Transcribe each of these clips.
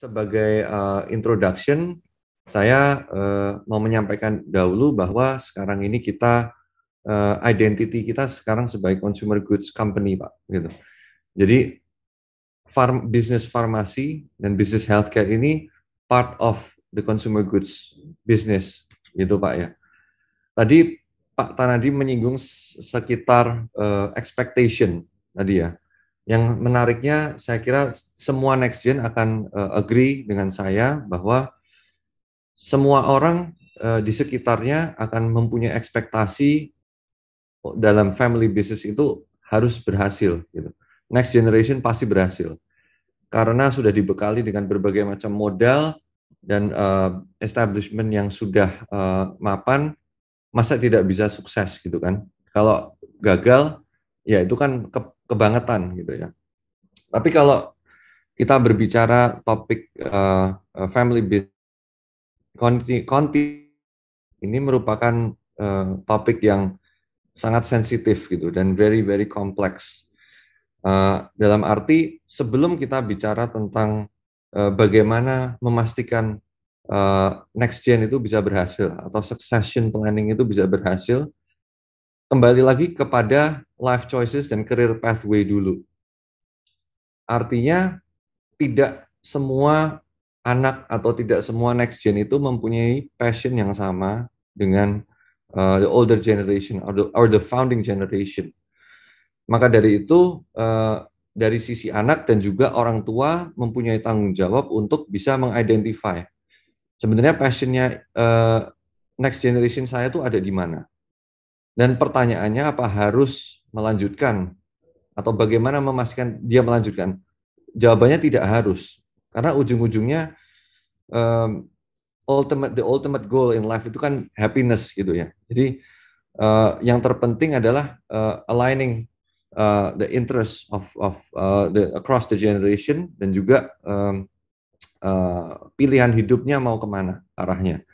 sebagai uh, introduction, saya uh, mau menyampaikan dahulu bahwa sekarang ini kita uh, identity kita sekarang sebagai consumer goods company, Pak, gitu. Jadi farm bisnis farmasi dan bisnis healthcare ini part of the consumer goods business, gitu, Pak ya. Tadi Pak Tanadi menyinggung sekitar uh, expectation tadi ya. Yang menariknya saya kira semua next gen akan uh, agree dengan saya bahwa semua orang uh, di sekitarnya akan mempunyai ekspektasi dalam family business itu harus berhasil gitu. Next generation pasti berhasil. Karena sudah dibekali dengan berbagai macam modal dan uh, establishment yang sudah uh, mapan, masa tidak bisa sukses gitu kan. Kalau gagal ya itu kan ke, kebangetan gitu ya. Tapi kalau kita berbicara topik uh, family business, konti, ini merupakan uh, topik yang sangat sensitif gitu dan very very kompleks. Uh, dalam arti sebelum kita bicara tentang uh, bagaimana memastikan uh, next gen itu bisa berhasil atau succession planning itu bisa berhasil, kembali lagi kepada life choices dan career pathway dulu. Artinya tidak semua anak atau tidak semua next gen itu mempunyai passion yang sama dengan uh, the older generation or the, or the founding generation. Maka dari itu uh, dari sisi anak dan juga orang tua mempunyai tanggung jawab untuk bisa mengidentify sebenarnya passionnya uh, next generation saya tuh ada di mana dan pertanyaannya apa harus melanjutkan atau bagaimana memastikan dia melanjutkan? Jawabannya tidak harus karena ujung-ujungnya um, ultimate the ultimate goal in life itu kan happiness gitu ya. Jadi uh, yang terpenting adalah uh, aligning uh, the interest of of uh, the across the generation dan juga um, uh, pilihan hidupnya mau kemana arahnya.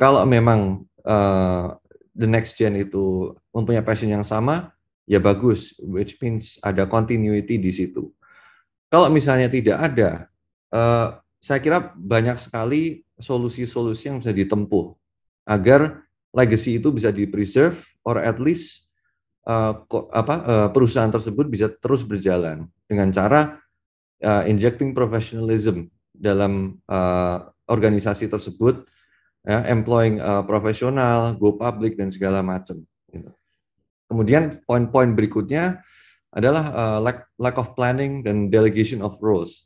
Kalau memang uh, the next gen itu mempunyai passion yang sama, ya bagus, which means ada continuity di situ. Kalau misalnya tidak ada, uh, saya kira banyak sekali solusi-solusi yang bisa ditempuh agar legacy itu bisa di preserve or at least uh, apa uh, perusahaan tersebut bisa terus berjalan dengan cara uh, injecting professionalism dalam uh, organisasi tersebut ya, employing uh, profesional, go public dan segala macam. Gitu. Kemudian poin-poin berikutnya adalah uh, lack, lack of planning dan delegation of roles.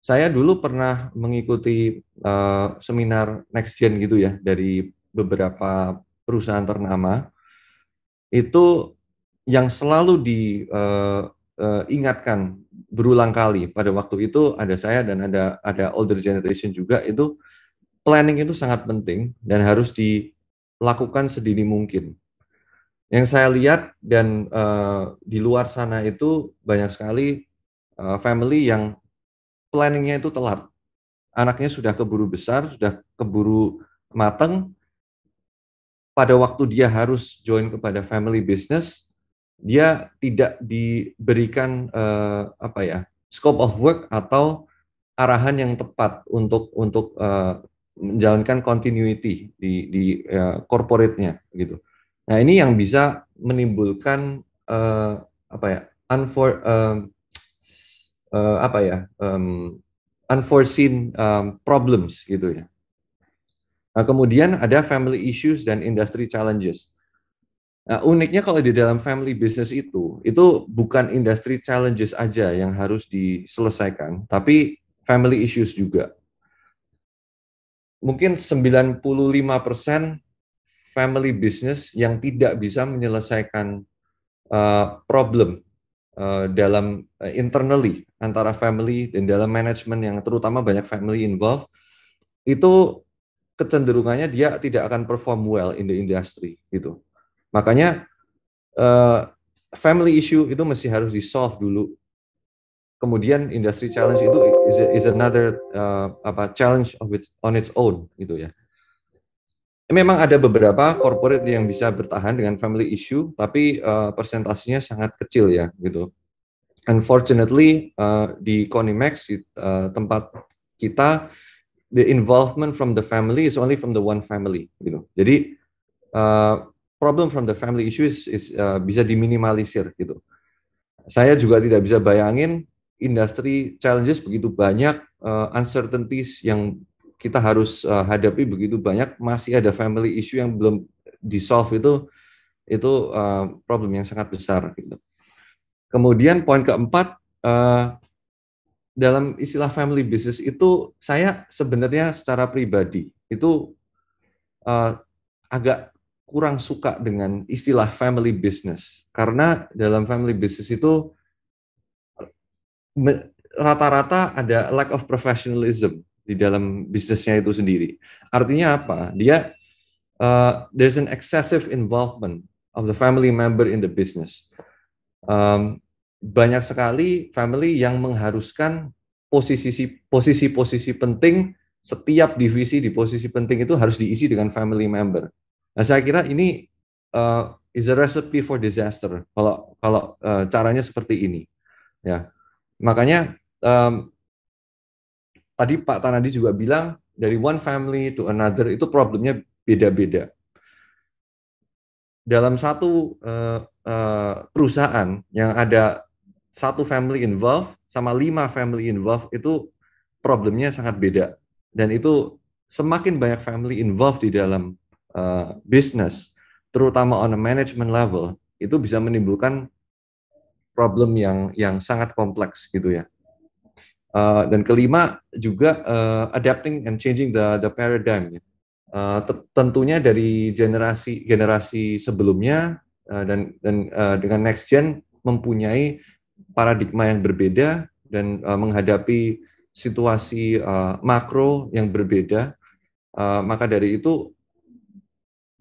Saya dulu pernah mengikuti uh, seminar next gen gitu ya dari beberapa perusahaan ternama. Itu yang selalu diingatkan uh, uh, berulang kali pada waktu itu ada saya dan ada ada older generation juga itu planning itu sangat penting dan harus dilakukan sedini mungkin. Yang saya lihat dan uh, di luar sana itu banyak sekali uh, family yang planningnya itu telat. Anaknya sudah keburu besar, sudah keburu mateng. Pada waktu dia harus join kepada family business, dia tidak diberikan uh, apa ya scope of work atau arahan yang tepat untuk untuk uh, menjalankan continuity di di uh, corporate-nya gitu. Nah, ini yang bisa menimbulkan uh, apa ya? Unfor, uh, uh, apa ya? Um, unforeseen um, problems gitu ya. Nah, kemudian ada family issues dan industry challenges. Nah, uniknya kalau di dalam family business itu, itu bukan industry challenges aja yang harus diselesaikan, tapi family issues juga mungkin 95% family business yang tidak bisa menyelesaikan uh, problem uh, dalam uh, internally antara family dan dalam manajemen yang terutama banyak family involved itu kecenderungannya dia tidak akan perform well in the industry gitu. Makanya uh, family issue itu mesti harus di solve dulu kemudian industri challenge itu is, a, is another uh, apa challenge of its, on its own gitu ya. Memang ada beberapa corporate yang bisa bertahan dengan family issue, tapi uh, persentasenya sangat kecil ya gitu. Unfortunately uh, di Konimax uh, tempat kita the involvement from the family is only from the one family gitu. Jadi uh, problem from the family issue is, is uh, bisa diminimalisir gitu. Saya juga tidak bisa bayangin industri challenges begitu banyak, uh, uncertainties yang kita harus uh, hadapi begitu banyak, masih ada family issue yang belum di solve itu itu uh, problem yang sangat besar gitu. Kemudian poin keempat uh, dalam istilah family business itu saya sebenarnya secara pribadi itu uh, agak kurang suka dengan istilah family business karena dalam family business itu rata-rata ada lack of professionalism di dalam bisnisnya itu sendiri. Artinya apa? Dia uh, there's an excessive involvement of the family member in the business. Um, banyak sekali family yang mengharuskan posisi posisi penting setiap divisi di posisi penting itu harus diisi dengan family member. Nah, saya kira ini uh, is a recipe for disaster kalau kalau uh, caranya seperti ini. Ya. Makanya um, tadi Pak Tanadi juga bilang dari one family to another itu problemnya beda-beda. Dalam satu uh, uh, perusahaan yang ada satu family involved sama lima family involved itu problemnya sangat beda dan itu semakin banyak family involved di dalam uh, eh, bisnis, terutama on a management level, itu bisa menimbulkan problem yang yang sangat kompleks gitu ya. Uh, dan kelima juga uh, adapting and changing the the paradigm. Uh, tentunya dari generasi generasi sebelumnya uh, dan dan uh, dengan next gen mempunyai paradigma yang berbeda dan uh, menghadapi situasi uh, makro yang berbeda. Uh, maka dari itu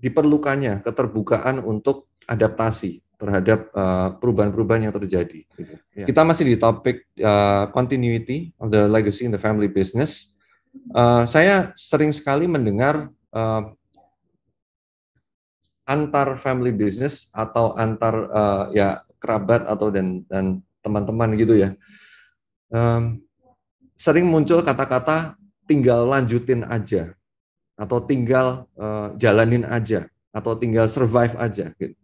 diperlukannya keterbukaan untuk adaptasi terhadap eh, perubahan-perubahan yang terjadi. Gitu. Yeah. Kita masih di topik uh, continuity of the legacy in the family business. Uh, saya sering sekali mendengar uh, antar family business atau antar uh, ya kerabat atau dan dan teman-teman gitu ya. Um, sering muncul kata-kata tinggal lanjutin aja atau tinggal uh, jalanin aja atau tinggal survive aja gitu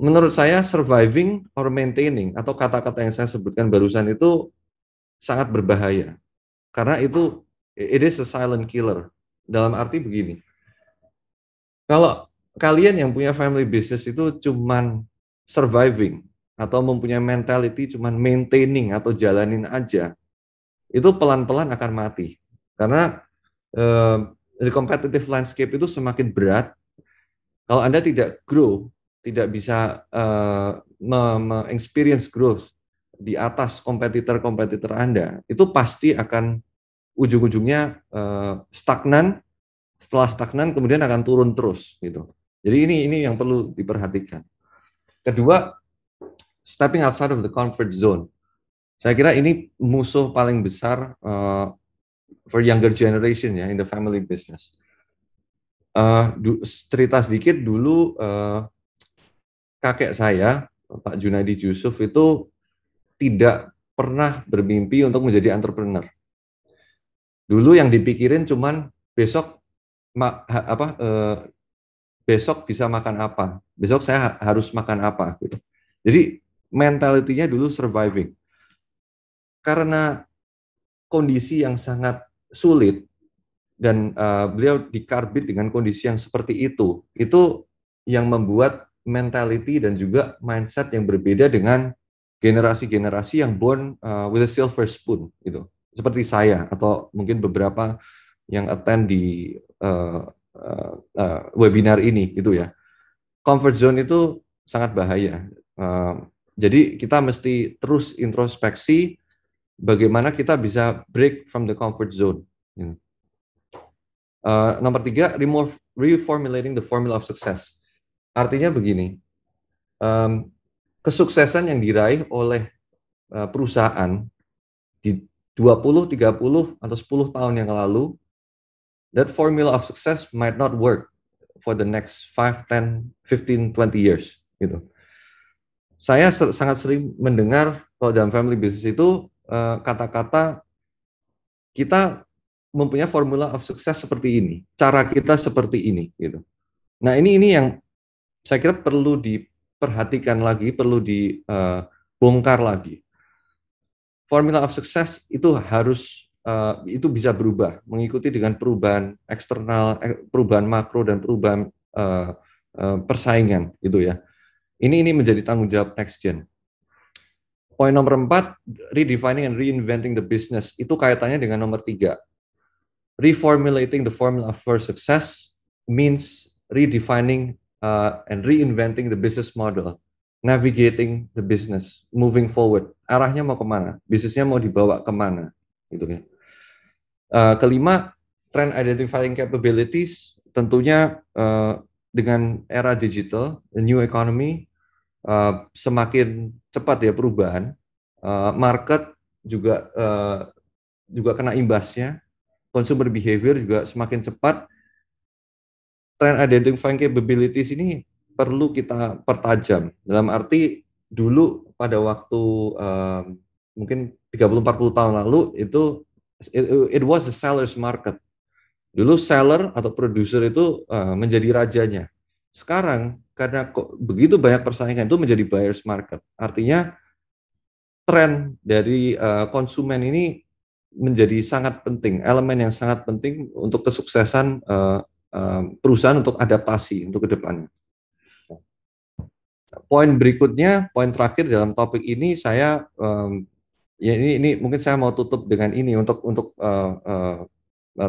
menurut saya surviving or maintaining atau kata-kata yang saya sebutkan barusan itu sangat berbahaya karena itu it is a silent killer dalam arti begini kalau kalian yang punya family business itu cuman surviving atau mempunyai mentality cuman maintaining atau jalanin aja itu pelan-pelan akan mati karena eh, the competitive landscape itu semakin berat kalau anda tidak grow tidak bisa uh, experience growth di atas kompetitor-kompetitor Anda, itu pasti akan ujung-ujungnya uh, stagnan. Setelah stagnan kemudian akan turun terus gitu. Jadi ini ini yang perlu diperhatikan. Kedua, stepping outside of the comfort zone. Saya kira ini musuh paling besar uh, for younger generation ya in the family business. Uh, cerita sedikit dulu uh, kakek saya, Pak Junaidi Yusuf itu tidak pernah bermimpi untuk menjadi entrepreneur. Dulu yang dipikirin cuman besok ma, apa e besok bisa makan apa, besok saya ha, harus makan apa gitu. Jadi mentalitinya dulu surviving. Karena kondisi yang sangat sulit dan uh, beliau dikarbit dengan kondisi yang seperti itu, itu yang membuat mentality dan juga mindset yang berbeda dengan generasi-generasi yang born uh, with a silver spoon gitu. Seperti saya atau mungkin beberapa yang attend di uh, uh, uh, webinar ini gitu ya. Comfort zone itu sangat bahaya. Uh, jadi kita mesti terus introspeksi bagaimana kita bisa break from the comfort zone. Gitu. Uh, nomor tiga, reformulating the formula of success. Artinya begini, um, kesuksesan yang diraih oleh uh, perusahaan di 20, 30, atau 10 tahun yang lalu, that formula of success might not work for the next 5, 10, 15, 20 years. Gitu. Saya ser sangat sering mendengar kalau dalam family business itu e, kata-kata uh, kita mempunyai formula of success seperti ini, cara kita seperti ini, gitu. Nah ini ini yang saya kira perlu diperhatikan lagi, perlu dibongkar eh, lagi. Formula of success itu harus eh, itu bisa berubah mengikuti dengan perubahan eksternal, eh, perubahan makro dan perubahan persaingan itu ya. Ini ini menjadi tanggung jawab next gen. Poin nomor empat, redefining and reinventing the business itu kaitannya dengan nomor tiga. Reformulating the formula for success means redefining uh, and reinventing the business model, navigating the business, moving forward. Arahnya mau kemana? Bisnisnya mau dibawa kemana? Gitu kan. Uh, kelima, trend identifying capabilities tentunya uh, dengan era digital, the new economy, uh, semakin cepat ya perubahan. Uh, market juga uh, juga kena imbasnya. Consumer behavior juga semakin cepat trend identifying capabilities ini perlu kita pertajam. Dalam arti dulu pada waktu um, mungkin 30-40 tahun lalu itu it, it was a seller's market. Dulu seller atau produser itu uh, menjadi rajanya. Sekarang karena kok begitu banyak persaingan itu menjadi buyer's market. Artinya tren dari uh, konsumen ini menjadi sangat penting, elemen yang sangat penting untuk kesuksesan uh, Eh, perusahaan untuk adaptasi untuk ke depannya. Nah, poin berikutnya, poin terakhir dalam topik ini saya um, ya ini ini mungkin saya mau tutup dengan ini untuk untuk uh, uh,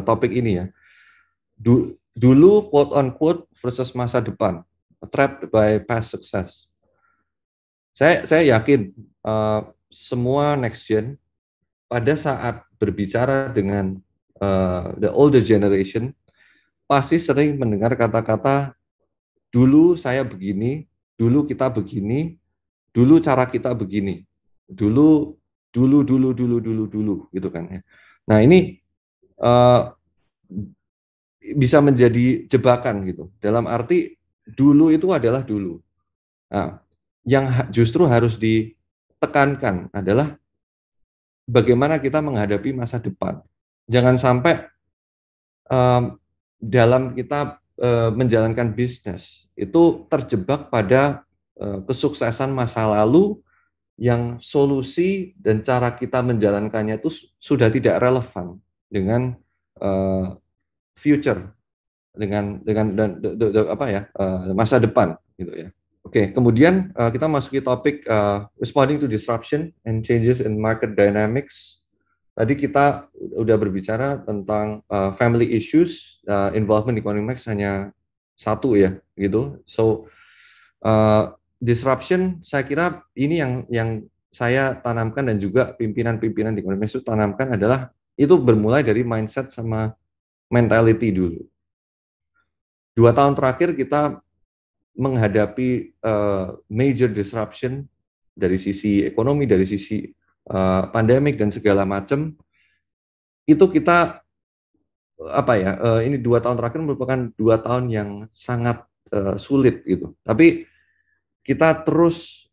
topik ini ya. Du, dulu quote on quote versus masa depan, trapped by past success. Saya saya yakin uh, semua next gen pada saat berbicara dengan uh, the older generation pasti sering mendengar kata-kata dulu saya begini, dulu kita begini, dulu cara kita begini, dulu dulu dulu dulu dulu dulu gitu kan ya. Nah ini uh, bisa menjadi jebakan gitu. Dalam arti dulu itu adalah dulu. Nah, yang justru harus ditekankan adalah bagaimana kita menghadapi masa depan. Jangan sampai um, dalam kita eh, menjalankan bisnis itu terjebak pada eh, kesuksesan masa lalu yang solusi dan cara kita menjalankannya itu sudah tidak relevan dengan eh, future dengan dengan dan apa ya masa depan gitu ya. Oke, kemudian kita masuki topik responding to disruption and changes in market dynamics Tadi kita udah berbicara tentang uh, family issues, uh, involvement di Konimax hanya satu ya, gitu. So uh, disruption, saya kira ini yang yang saya tanamkan dan juga pimpinan-pimpinan di Konimax itu tanamkan adalah itu bermulai dari mindset sama mentality dulu. Dua tahun terakhir kita menghadapi uh, major disruption dari sisi ekonomi, dari sisi Eh, pandemik dan segala macam itu kita apa ya eh, ini dua tahun terakhir merupakan dua tahun yang sangat eh, sulit gitu tapi kita terus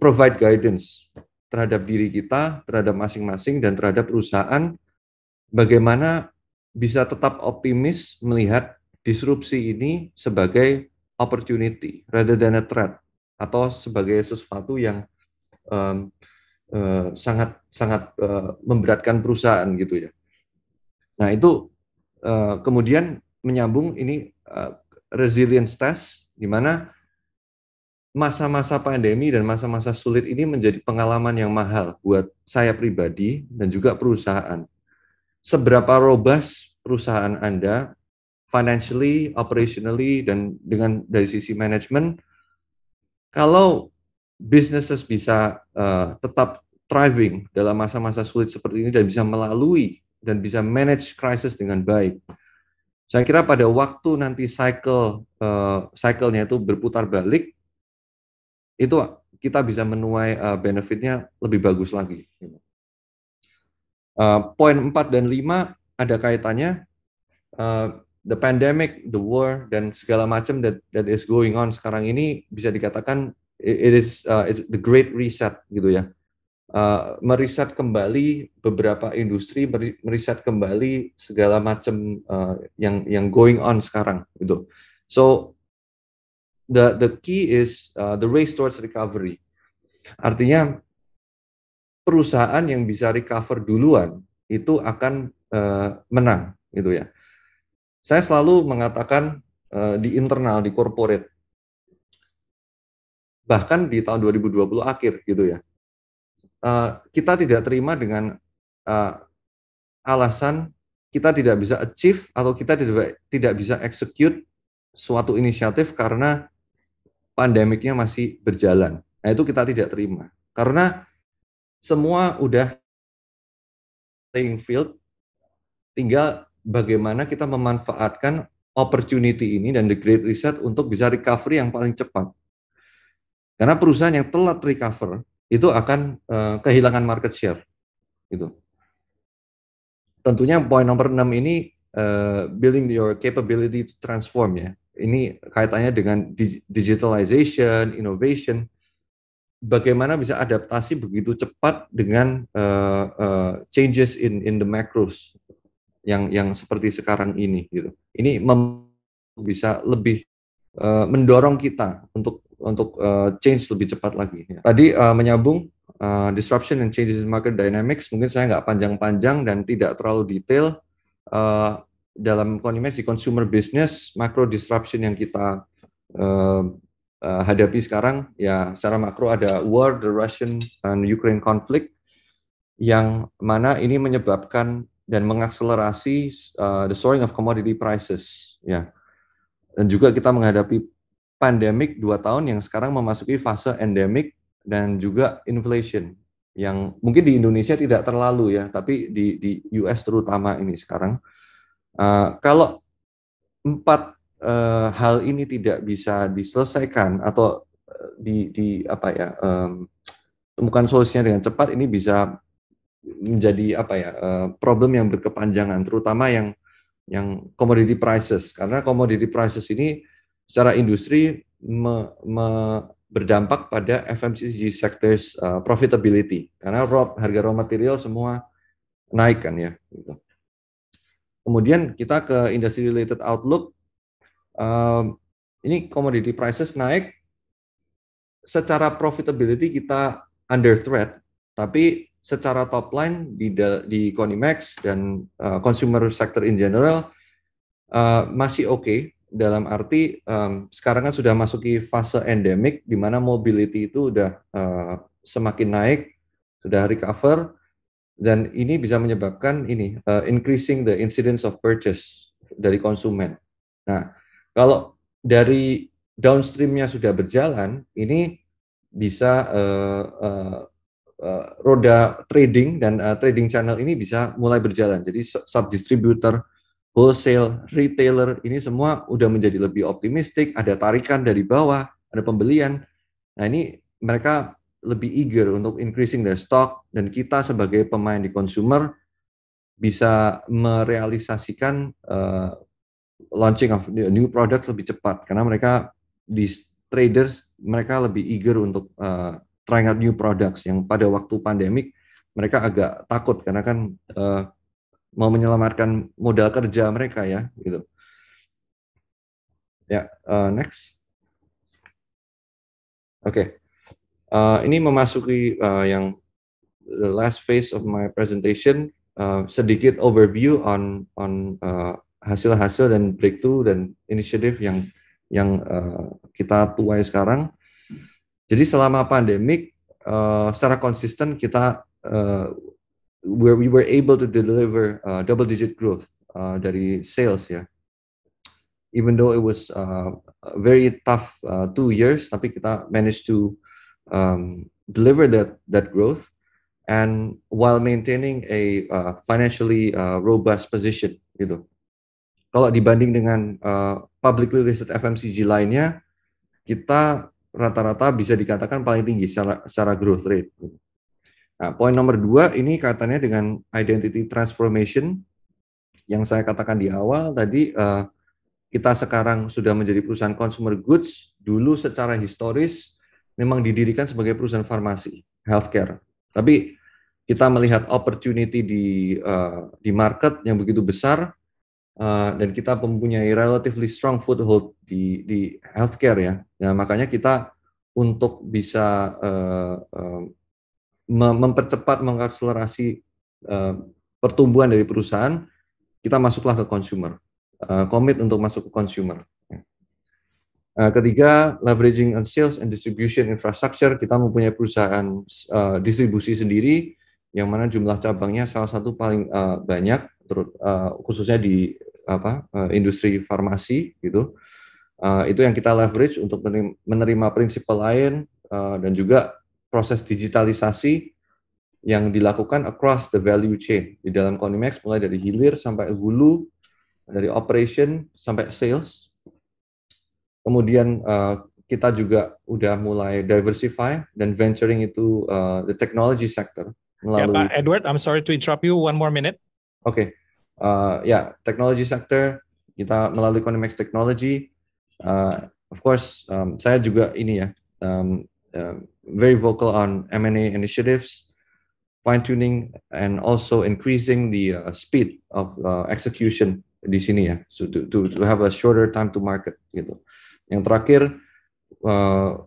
provide guidance terhadap diri kita terhadap masing-masing dan terhadap perusahaan bagaimana bisa tetap optimis melihat disrupsi ini sebagai opportunity rather than a threat atau sebagai sesuatu yang um, uh, sangat sangat uh, memberatkan perusahaan gitu ya. Nah itu uh, kemudian menyambung ini uh, resilience test di mana masa-masa pandemi dan masa-masa sulit ini menjadi pengalaman yang mahal buat saya pribadi dan juga perusahaan. Seberapa robust perusahaan Anda financially, operationally, dan dengan dari sisi manajemen, kalau businesses bisa uh, tetap thriving dalam masa-masa sulit seperti ini dan bisa melalui dan bisa manage crisis dengan baik. Saya kira pada waktu nanti cycle uh, cycle-nya itu berputar balik itu kita bisa menuai uh, benefitnya lebih bagus lagi. Uh, poin 4 dan 5 ada kaitannya uh, the pandemic, the war dan segala macam that that is going on sekarang ini bisa dikatakan it is uh, it's the great reset gitu ya. Uh, meriset kembali beberapa industri, meriset kembali segala macam uh, yang yang going on sekarang gitu. So the the key is uh, the race towards recovery. Artinya perusahaan yang bisa recover duluan itu akan uh, menang gitu ya. Saya selalu mengatakan uh, di internal di corporate bahkan di tahun 2020 akhir gitu ya. Uh, kita tidak terima dengan uh, alasan kita tidak bisa achieve atau kita tidak tidak bisa execute suatu inisiatif karena pandemiknya masih berjalan. Nah, itu kita tidak terima. Karena semua udah playing field, tinggal bagaimana kita memanfaatkan opportunity ini dan the great reset untuk bisa recovery yang paling cepat. Karena perusahaan yang telat recover itu akan uh, kehilangan market share. Gitu. Tentunya poin nomor 6 ini uh, building your capability to transform ya. Ini kaitannya dengan digitalization, innovation. Bagaimana bisa adaptasi begitu cepat dengan uh, uh, changes in in the macros yang yang seperti sekarang ini gitu. Ini bisa lebih uh, mendorong kita untuk untuk uh, change lebih cepat lagi. Ya. Tadi uh, menyambung uh, disruption and changes in market dynamics, mungkin saya nggak panjang-panjang dan tidak terlalu detail uh, dalam konteks di consumer business macro disruption yang kita uh, uh, hadapi sekarang ya secara makro ada war the Russian and Ukraine conflict yang mana ini menyebabkan dan mengakselerasi uh, the soaring of commodity prices ya dan juga kita menghadapi pandemik dua tahun yang sekarang memasuki fase endemik dan juga inflation yang mungkin di Indonesia tidak terlalu ya, tapi di, di US terutama ini sekarang. Uh, kalau empat uh, hal ini tidak bisa diselesaikan atau eh, di, di apa ya um, temukan solusinya dengan cepat, ini bisa menjadi apa ya uh, problem yang berkepanjangan, terutama yang yang commodity prices karena commodity prices ini secara industri me, me, berdampak pada FMCG sectors uh, profitability karena raw, harga raw material semua naik kan ya. Gitu. Kemudian kita ke industry related outlook. Um, ini commodity prices naik secara profitability kita under threat, tapi secara top line di di Konimax dan uh, consumer sector in general uh, masih oke okay dalam arti um, sekarang kan sudah masuki fase endemik di mana mobility itu sudah uh, eh, semakin naik, sudah recover dan ini bisa menyebabkan ini uh, increasing the incidence of purchase dari konsumen. Nah, kalau dari downstreamnya sudah berjalan, ini bisa uh, uh, uh, roda trading dan uh, trading channel ini bisa mulai berjalan. Jadi sub distributor wholesale, retailer, ini semua udah menjadi lebih optimistik, ada tarikan dari bawah, ada pembelian. Nah ini mereka lebih eager untuk increasing their stock dan kita sebagai pemain di consumer bisa merealisasikan uh, launching of new products lebih cepat karena mereka di traders mereka lebih eager untuk uh, trying out new products yang pada waktu pandemik mereka agak takut karena kan uh, mau menyelamatkan modal kerja mereka ya gitu. Ya, uh, next. Oke. Okay. Uh, eh, ini memasuki uh, yang the last phase of my presentation uh, sedikit overview on on hasil-hasil uh, dan breakthrough dan inisiatif yang yang uh, kita tuai sekarang. Jadi selama pandemik uh, secara konsisten kita uh, where we were able to deliver uh, double digit growth uh, dari sales ya. Even though it was uh, very tough uh, two years, tapi kita managed to um, deliver that that growth, and while maintaining a uh, financially uh, robust position gitu. Kalau dibanding dengan uh, publicly listed FMCG lainnya, kita rata-rata bisa dikatakan paling tinggi secara, secara growth rate. Gitu. Nah, poin nomor dua ini katanya dengan identity transformation yang saya katakan di awal tadi uh, kita sekarang sudah menjadi perusahaan consumer goods dulu secara historis memang didirikan sebagai perusahaan farmasi healthcare tapi kita melihat opportunity di uh, di market yang begitu besar uh, dan kita mempunyai relatively strong foothold di di healthcare ya nah makanya kita untuk bisa uh, uh, mempercepat mengakselerasi uh, pertumbuhan dari perusahaan, kita masuklah ke consumer. Eh, komit uh, untuk masuk ke consumer. Uh, ketiga, leveraging on sales and distribution infrastructure. Kita mempunyai perusahaan uh, distribusi sendiri, yang mana jumlah cabangnya salah satu paling uh, banyak, terus, uh, khususnya di apa uh, industri farmasi gitu. Uh, itu yang kita leverage untuk menerima prinsip lain uh, dan juga proses digitalisasi yang dilakukan across the value chain di dalam Konimax mulai dari hilir sampai hulu dari operation sampai sales kemudian uh, kita juga udah mulai diversify dan venturing itu uh, the technology sector ya, melalui yeah, Pak Edward I'm sorry to interrupt you one more minute oke okay. uh, eh, ya yeah, technology sector kita melalui Konimax Technology uh, of course um, saya juga ini ya um, Uh, very vocal on M&A initiatives, fine-tuning, and also increasing the uh, speed of uh, execution di sini ya, so to, to, to have a shorter time to market gitu. Yang terakhir, uh,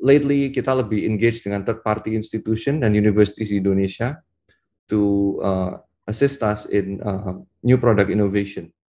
lately kita lebih engage dengan third party institution dan universities di Indonesia to uh, assist us in uh, new product innovation.